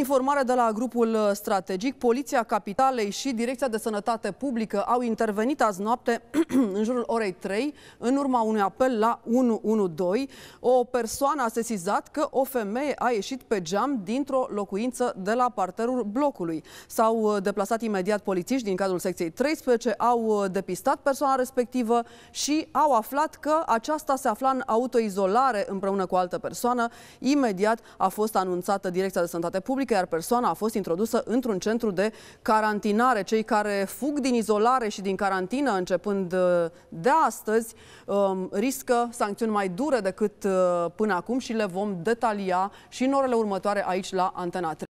informare de la grupul strategic, Poliția Capitalei și Direcția de Sănătate Publică au intervenit azi noapte în jurul orei 3 în urma unui apel la 112. O persoană a sesizat că o femeie a ieșit pe geam dintr-o locuință de la parterul blocului. S-au uh, deplasat imediat polițiști din cadrul secției 13, au uh, depistat persoana respectivă și au aflat că aceasta se afla în autoizolare împreună cu altă persoană. Imediat a fost anunțată Direcția de Sănătate Publică publică, iar persoana a fost introdusă într-un centru de carantinare. Cei care fug din izolare și din carantină începând uh, de astăzi um, riscă sancțiuni mai dure decât uh, până acum și le vom detalia și în orele următoare aici la Antena 3.